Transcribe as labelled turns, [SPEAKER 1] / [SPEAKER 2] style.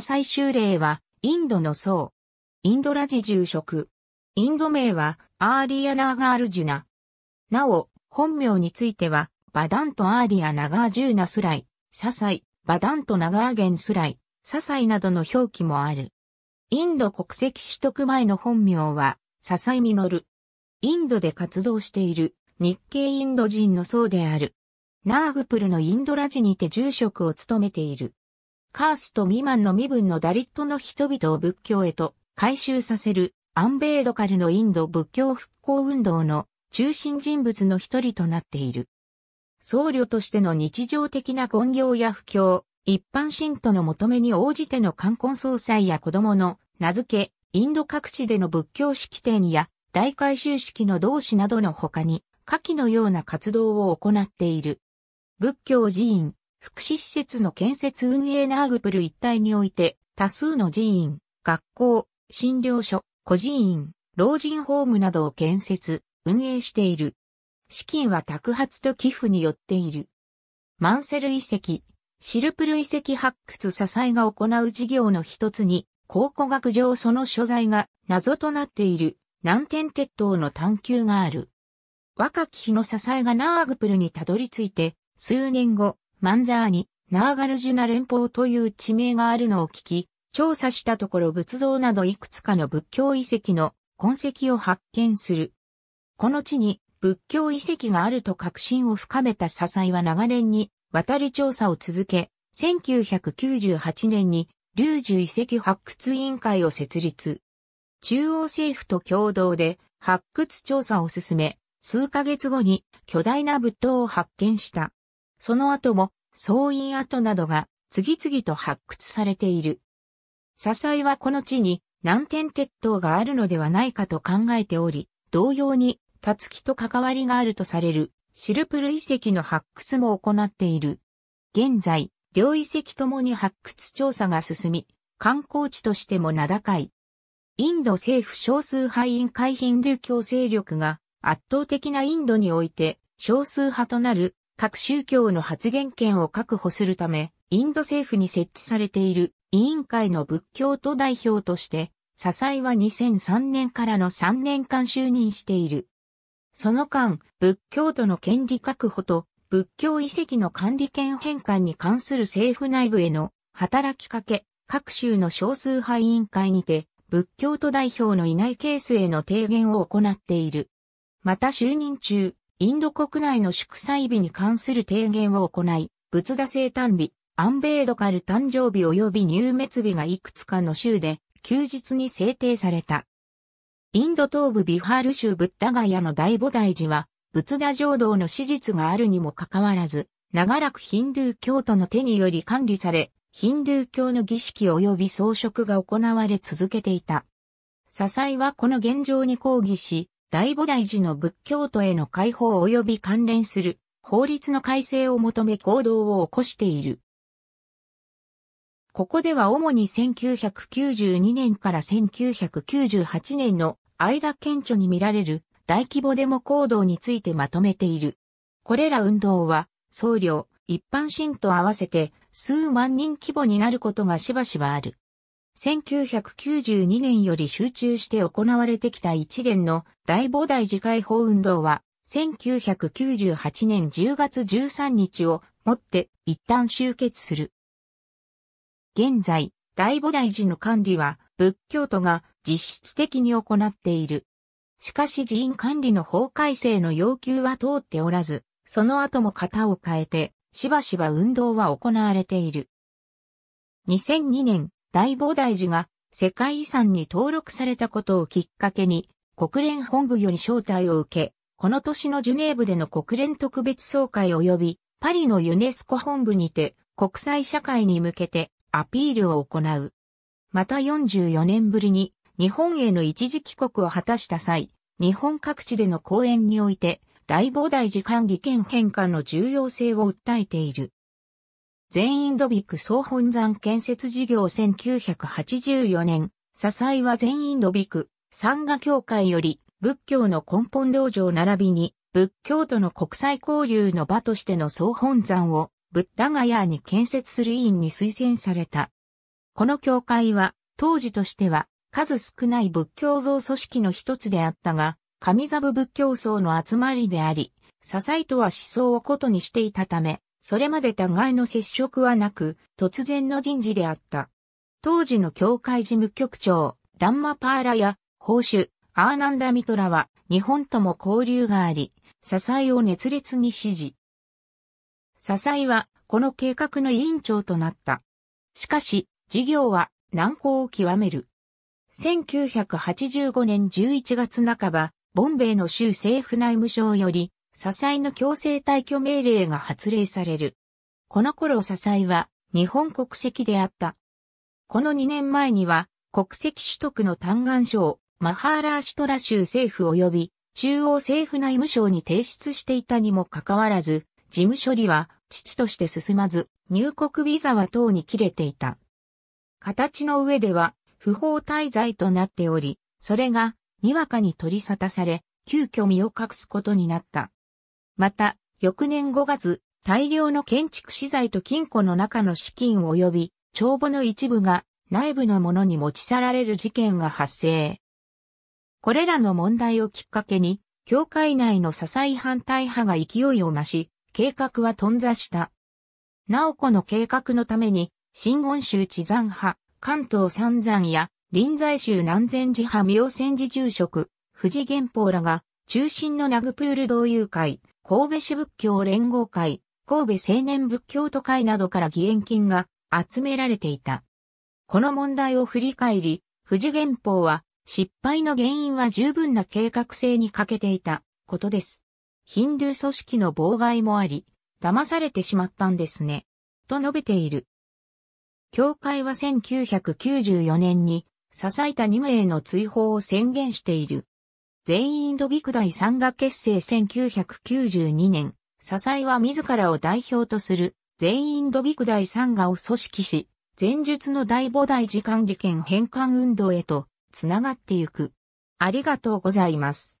[SPEAKER 1] サイ州霊は、インドの僧。インドラジ住職。インド名は、アーリアナーガールジュナ。なお、本名については、バダントアーリアナガージュナスライ、ササイ、バダントナガーゲンスライ、ササイなどの表記もある。インド国籍取得前の本名は、ササイミノル。インドで活動している日系インド人の僧である。ナーグプルのインドラジにて住職を務めている。カースト未満の身分のダリットの人々を仏教へと回収させるアンベードカルのインド仏教復興運動の中心人物の一人となっている。僧侶としての日常的な根行や布教、一般信徒の求めに応じての冠婚葬祭や子供の名付け、インド各地での仏教式典や大改修式の同志などの他に、下記のような活動を行っている。仏教寺院、福祉施設の建設運営ナーグプル一帯において、多数の寺院、学校、診療所、孤児院、老人ホームなどを建設、運営している。資金は宅発と寄付によっている。マンセル遺跡、シルプル遺跡発掘支えが行う事業の一つに、考古学上その所在が謎となっている南天鉄塔の探求がある。若き日の支えがナーグプルにたどり着いて、数年後、マンザーに、ナーガルジュナ連邦という地名があるのを聞き、調査したところ仏像などいくつかの仏教遺跡の痕跡を発見する。この地に仏教遺跡があると確信を深めた笹井は長年に渡り調査を続け、1998年に龍樹遺跡発掘委員会を設立。中央政府と共同で発掘調査を進め、数ヶ月後に巨大な仏塔を発見した。その後も、総員跡などが次々と発掘されている。支えはこの地に南天鉄塔があるのではないかと考えており、同様に、たつきと関わりがあるとされる、シルプル遺跡の発掘も行っている。現在、両遺跡ともに発掘調査が進み、観光地としても名高い。インド政府少数派員会ヒンドゥ教勢力が圧倒的なインドにおいて少数派となる各宗教の発言権を確保するため、インド政府に設置されている委員会の仏教徒代表として、笹井は2003年からの3年間就任している。その間、仏教徒の権利確保と仏教遺跡の管理権返還に関する政府内部への働きかけ、各州の少数派委員会にて、仏教徒代表のいないケースへの提言を行っている。また就任中、インド国内の祝祭日に関する提言を行い、仏陀生誕日、アンベードカル誕生日及び入滅日がいくつかの州で休日に制定された。インド東部ビハール州ブッダガヤの大菩提寺は、仏陀浄土の史実があるにもかかわらず、長らくヒンドゥー教徒の手により管理され、ヒンドゥー教の儀式及び装飾が行われ続けていた。左祭はこの現状に抗議し、大菩提寺の仏教徒への解放及び関連する法律の改正を求め行動を起こしている。ここでは主に1992年から1998年の間顕著に見られる大規模デモ行動についてまとめている。これら運動は、僧侶、一般信徒合わせて数万人規模になることがしばしばある。1992年より集中して行われてきた一連の大菩提寺解放運動は、1998年10月13日をもって一旦終結する。現在、大菩提寺の管理は仏教徒が実質的に行っている。しかし寺院管理の法改正の要求は通っておらず、その後も型を変えて、しばしば運動は行われている。2002年、大菩提寺が世界遺産に登録されたことをきっかけに国連本部より招待を受け、この年のジュネーブでの国連特別総会及びパリのユネスコ本部にて国際社会に向けてアピールを行う。また44年ぶりに日本への一時帰国を果たした際、日本各地での講演において大菩提寺管理権返還の重要性を訴えている。全インドビク総本山建設事業1984年、支えは全インドビク、山河協会より仏教の根本道場並びに仏教との国際交流の場としての総本山をブッダガヤに建設する委員に推薦された。この教会は当時としては数少ない仏教像組織の一つであったが、上座部仏教僧の集まりであり、支えとは思想をことにしていたため、それまで互いの接触はなく、突然の人事であった。当時の教会事務局長、ダンマパーラや、法主、アーナンダ・ミトラは、日本とも交流があり、支えを熱烈に支持。支えは、この計画の委員長となった。しかし、事業は難航を極める。1985年11月半ば、ボンベイの州政府内務省より、支えの強制退去命令が発令される。この頃支えは日本国籍であった。この2年前には国籍取得の嘆願書をマハーラーシュトラ州政府及び中央政府内務省に提出していたにもかかわらず、事務処理は父として進まず、入国ビザは等に切れていた。形の上では不法滞在となっており、それがにわかに取り沙汰され、急遽身を隠すことになった。また、翌年5月、大量の建築資材と金庫の中の資金及び、帳簿の一部が内部のものに持ち去られる事件が発生。これらの問題をきっかけに、教会内の支え反対派が勢いを増し、計画は頓挫した。お子の計画のために、新言州地山派、関東三山や、臨済州南禅寺派妙禅寺住職、富士元法らが、中心のナグプール同友会、神戸市仏教連合会、神戸青年仏教都会などから義援金が集められていた。この問題を振り返り、富士原法は失敗の原因は十分な計画性に欠けていたことです。ヒンドゥー組織の妨害もあり、騙されてしまったんですね。と述べている。教会は1994年に、支えた2名の追放を宣言している。全員ドビクダイ3が結成1992年、笹井は自らを代表とする全員ドビクダイ3がを組織し、前述の大母大時間利権返還運動へとつながってゆく。ありがとうございます。